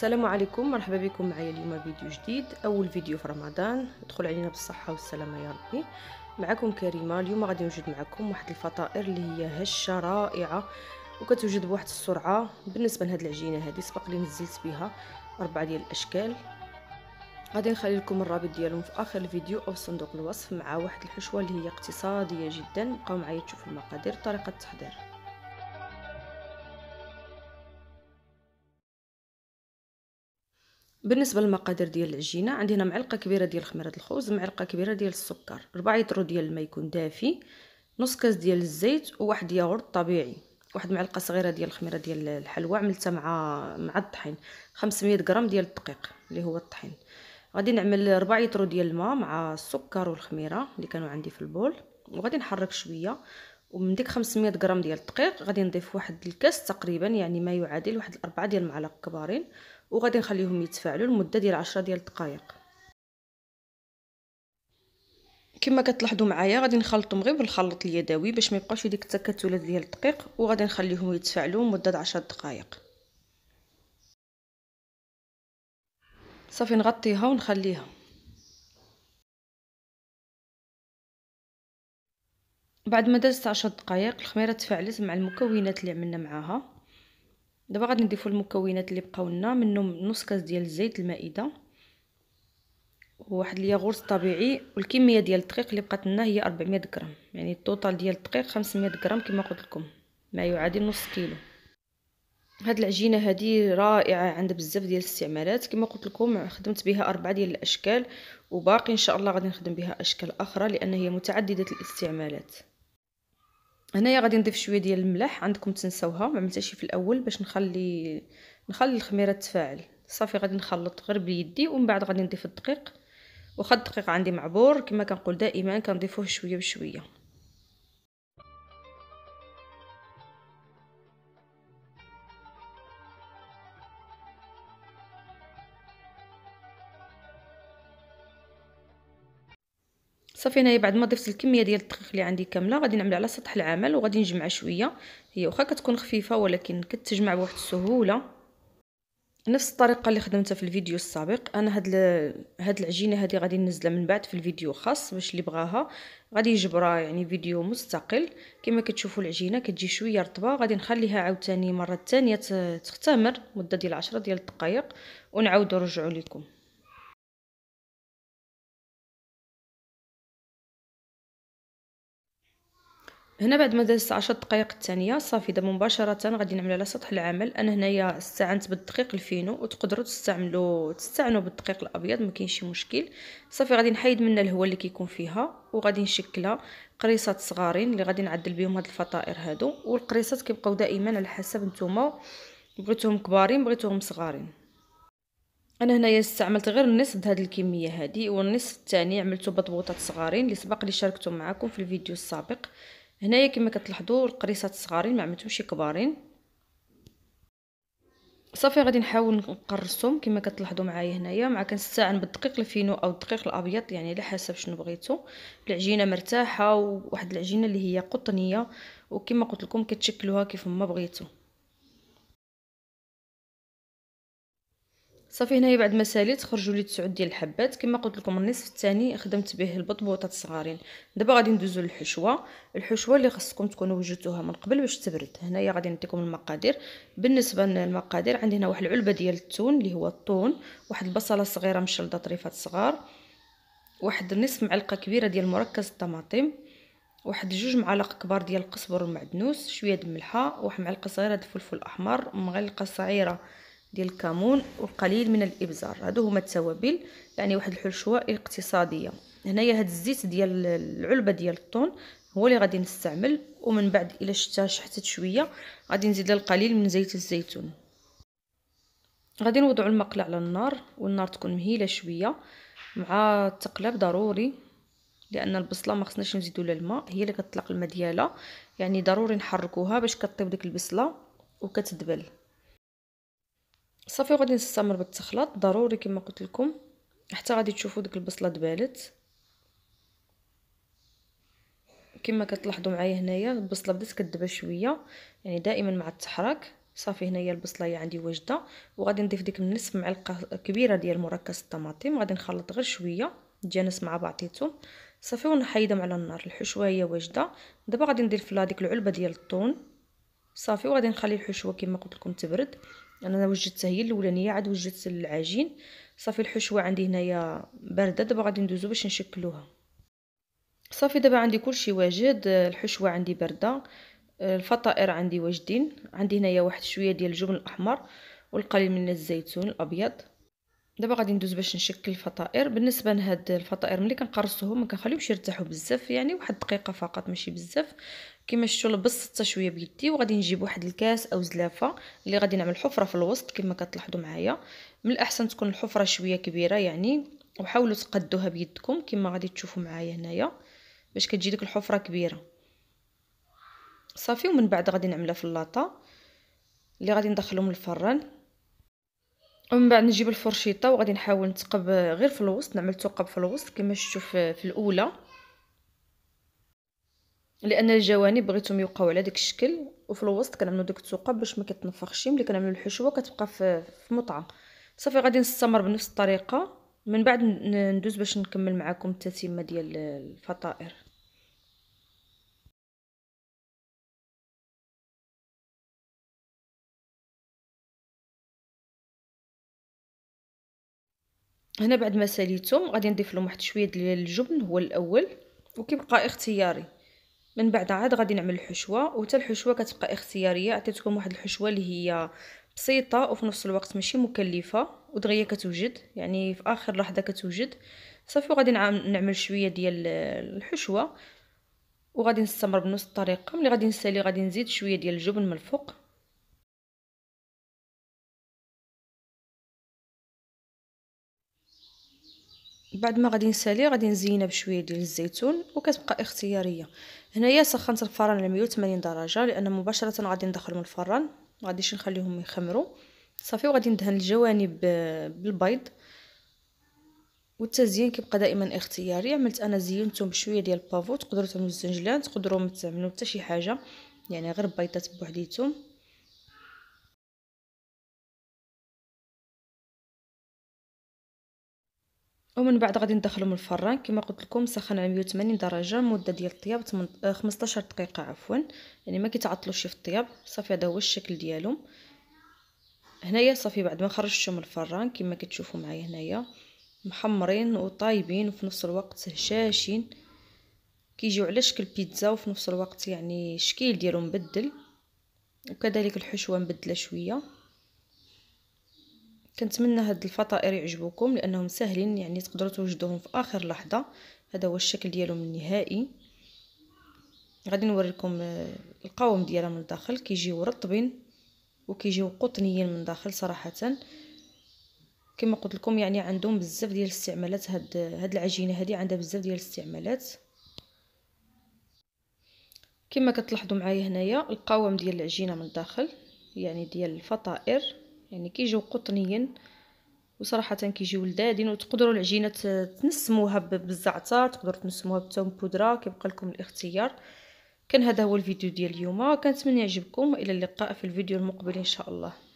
السلام عليكم مرحبا بكم معايا اليوم فيديو جديد اول فيديو في رمضان يدخل علينا بالصحه والسلامه يا ربي معكم كريمه اليوم غادي نوجد معكم واحد الفطائر اللي هي هشه رائعه وكتوجد بواحد السرعه بالنسبه لهاد العجينه هذه سبق لي نزلت بها اربعه ديال الاشكال غادي نخلي لكم الرابط ديالهم في اخر الفيديو او في صندوق الوصف مع واحد الحشوه اللي هي اقتصاديه جدا بقاو معايا تشوفوا المقادير طريقه التحضير بالنسبه للمقادير ديال العجينه عندي هنا معلقه كبيره ديال خميره الخبز معلقه كبيره ديال السكر 4 لتر ديال الماء يكون دافي نص كاس ديال الزيت وواحد ياغورت طبيعي واحد معلقه صغيره ديال الخميره ديال الحلوى عملتها مع مع الطحين 500 غرام ديال الدقيق اللي هو الطحين غادي نعمل 4 لتر ديال الماء مع السكر والخميره اللي كانوا عندي في البول وغادي نحرك شويه ومن ديك 500 غرام ديال الدقيق غادي نضيف واحد الكاس تقريبا يعني ما يعادل واحد الاربعه ديال المعالق كبارين وغادي نخليهم يتفاعلوا لمده ديال 10 ديال الدقائق كما كتلاحظوا معايا غادي نخلطهم غير بالخلط اليدوي باش ما يبقاوش ديك التكتلات ديال الدقيق وغادي نخليهم يتفاعلوا مده 10 دقائق صافي نغطيها ونخليها بعد ما دازت 10 دقائق الخميره تفاعلت مع المكونات اللي عملنا معاها دابا غادي نضيفوا المكونات اللي بقاو لنا منهم نص كاس ديال الزيت المائده وواحد الياغورت طبيعي والكميه ديال الدقيق اللي بقات لنا هي 400 غرام يعني التوتال ديال الدقيق 500 غرام كما قلت لكم ما يعادل نص كيلو هاد العجينه هادي رائعه عندها بزاف ديال الاستعمالات كما قلت لكم خدمت بها اربعه ديال الاشكال وباقي ان شاء الله غادي نخدم بها اشكال اخرى لان هي متعدده الاستعمالات هنايا غادي نضيف شويه ديال الملح عندكم تنساوها ما عملتهاش في الاول باش نخلي نخلي الخميره تفاعل صافي غادي نخلط غير بيدي ومن بعد غادي نضيف الدقيق واخا الدقيق عندي معبور كما كنقول دائما كنضيفوه شويه بشويه صافي هنايا بعد ما ضفت الكميه ديال الدقيق اللي عندي كامله غادي نعمل على سطح العمل وغادي نجمع شويه هي واخا كتكون خفيفه ولكن كتجمع بواحد السهوله نفس الطريقه اللي خدمتها في الفيديو السابق انا هاد هاد العجينه هادي غادي ننزلها من بعد في الفيديو خاص باش اللي بغاها غادي يجبرها يعني فيديو مستقل كما كتشوفوا العجينه كتجي شويه رطبه غادي نخليها عاوتاني مره ثانيه تختمر مده ديال 10 ديال الدقائق ونعاود نرجعوا لكم هنا بعد ما دازت عشر دقائق الثانيه صافي دابا مباشره غادي نعمل على سطح العمل انا هنايا استعنت بالدقيق الفينو وتقدروا تستعملوا تستعنوا بالدقيق الابيض ما كاينش شي مشكل صافي غادي نحيد منها الهواء اللي كيكون فيها وغادي نشكلها قريصات صغارين اللي غادي نعدل بهم هاد الفطائر هادو والقريصات كيبقاو دائما على حسب نتوما بغيتوهم كبارين بغيتوهم صغارين انا هنايا استعملت غير النصف بهاد الكميه هادي والنصف الثاني عملته بطبوطات صغارين اللي سبق لي شاركتهم معكم في الفيديو السابق هنايا كما كتلاحظوا القريصات الصغارين ما عملتهمش كبارين صافي غادي نحاول نقرصهم كما كتلاحظوا معايا هنايا مع كنستعن بالدقيق الفينو او الدقيق الابيض يعني على حسب شنو بغيتو العجينه مرتاحه وواحد العجينه اللي هي قطنيه وكما قلت لكم كتشكلوها كيف ما بغيتو صافي هنايا بعد ما ساليت خرجوا لي 9 ديال الحبات كما قلت لكم النصف الثاني خدمت به البطبوطات صغارين دابا غادي ندوزو للحشوه الحشوه اللي خصكم تكونوا وجدتوها من قبل باش تبرد هنايا غادي نعطيكم المقادير بالنسبه للمقادير عندي هنا واحد العلبه ديال التون اللي هو الطون واحد البصله صغيره مشلده طريفات صغار واحد نصف معلقه كبيره ديال مركز الطماطم واحد جوج معالق كبار ديال القزبر والمعدنوس شويه د الملحه واحد معلقه صغيره د الفلفل الاحمر مغلقه صغيره ديال الكمون وقليل من الابزار هادو هما التوابل يعني واحد الحشوه اقتصاديه هنايا هاد الزيت ديال العلبه ديال الطون هو اللي غادي نستعمل ومن بعد الا شتا شحتت شويه غادي نزيد القليل من زيت الزيتون غادي نوضعوا المقله على النار والنار تكون مهيله شويه مع التقلب ضروري لان البصله ما خصناش نزيدوا لها الماء هي اللي كتطلق الماء ديالها يعني ضروري نحركوها باش كطيب ديك البصله وكتدبل صافي وغادي نستمر بالتخلاط ضروري كما قلت لكم حتى غادي تشوفوا ديك البصله دبالت كما كتلاحظوا معايا هنايا البصله بدات كدبا شويه يعني دائما مع التحرك صافي هنايا البصله هي عندي واجده وغادي نضيف ديك النصف معلقه كبيره ديال مركز الطماطم غادي نخلط غير شويه تجانس مع بعضيتهم صافي ونحيدهم على النار الحشوه هي واجده دابا غادي ندير في ديك العلبه ديال الطون صافي وغادي نخلي الحشوه كما قلت لكم تبرد يعني انا وجدتها هي الاولانيه عاد وجدت العجين صافي الحشوه عندي هنايا بارده دابا غادي ندوزو باش نشكلوها صافي دابا عندي كلشي واجد الحشوه عندي بارده الفطائر عندي واجدين عندي هنايا واحد شويه ديال الجبن الاحمر والقليل من الزيتون الابيض دابا غادي ندوز باش نشكل الفطائر بالنسبه لهاد الفطائر ملي كنقرصوهم ما كنخليهمش يرتاحوا بزاف يعني واحد الدقيقه فقط ماشي بزاف كما شفتوا لبست شويه بيدي وغادي نجيب واحد الكاس او زلافه اللي غادي نعمل حفره في الوسط كما كتلاحظوا معايا من الاحسن تكون الحفره شويه كبيره يعني وحاولوا تقدوها بيدكم كما غادي تشوفوا معايا هنايا باش كتجي ديك الحفره كبيره صافي ومن بعد غادي نعملها في اللاطه اللي غادي ندخلهم الفران ومن بعد نجيب الفرشيطه وغادي نحاول نتقب آه، غير في الوسط نعمل ثقب في الوسط كما شفتوا في الاولى لان الجوانب بغيتهم يبقاو على داك الشكل وفي الوسط كنعملو داك الثقب باش ما كتنفخش ملي كنعملو الحشوه كتبقى في مطعه صافي غادي نستمر بنفس الطريقه من بعد ندوز باش نكمل معكم التتمه ديال الفطائر هنا بعد ما ساليتو غادي نضيف لهم واحد شويه ديال الجبن هو الاول وكيبقى اختياري من بعد عاد غادي نعمل الحشوه وحتى الحشوه كتبقى اختياريه عطيتكم واحد الحشوه اللي هي بسيطه وفي نفس الوقت ماشي مكلفه ودغيا كتوجد يعني في اخر لحظه كتوجد صافي وغادي نعمل شويه ديال الحشوه وغادي نستمر بنفس الطريقه ملي غادي نسالي غادي نزيد شويه ديال الجبن من الفوق بعد ما غادي نسالي غادي نزينها بشويه ديال الزيتون وكتبقى اختياريه هنايا سخنت الفرن على 180 درجه لان مباشره غادي ندخلهم الفرن ما غاديش نخليهم يخمروا صافي وغادي ندهن الجوانب بالبيض والتزيين كيبقى دائما اختياري عملت انا زينتهم بشويه ديال البافو تقدروا تعملوا الزنجلان تقدروا ما تعملوا حتى شي حاجه يعني غير بيضات بوحديتهم ومن بعد غادي ندخلهم الفران كما قلت لكم سخن على 180 درجه مده ديال الطياب 15 آه، دقيقه عفوا يعني ما كيتعطلوش في الطياب صافي هذا هو الشكل ديالهم هنايا صافي بعد ما خرجتهم من الفران كما كتشوفوا معايا هنايا محمرين وطايبين وفي نفس الوقت هشاشين كيجيو على شكل بيتزا وفي نفس الوقت يعني الشكل ديالهم مبدل وكذلك الحشوه مبدله شويه كنتمنى هاد الفطائر يعجبوكم لانهم ساهلين يعني تقدروا توجدوهم في اخر لحظه هذا هو الشكل ديالهم النهائي غادي نوريكم آه، القوام ديالها من الداخل كيجيو رطبين وكيجيو قطنيين من الداخل صراحه كما قلت لكم يعني عندهم بزاف ديال الاستعمالات هاد هاد العجينه هادي عندها بزاف ديال الاستعمالات كما كتلاحظوا معايا هنايا القوام ديال العجينه من الداخل يعني ديال الفطائر يعني كيجيو قطنيا وصراحه كيجيو لذادين وتقدروا العجينه تنسموها بالزعتر تقدروا تنسموها بالثوم بودره كيبقى لكم الاختيار كان هذا هو الفيديو ديال اليوم كنتمنى يعجبكم الى اللقاء في الفيديو المقبل ان شاء الله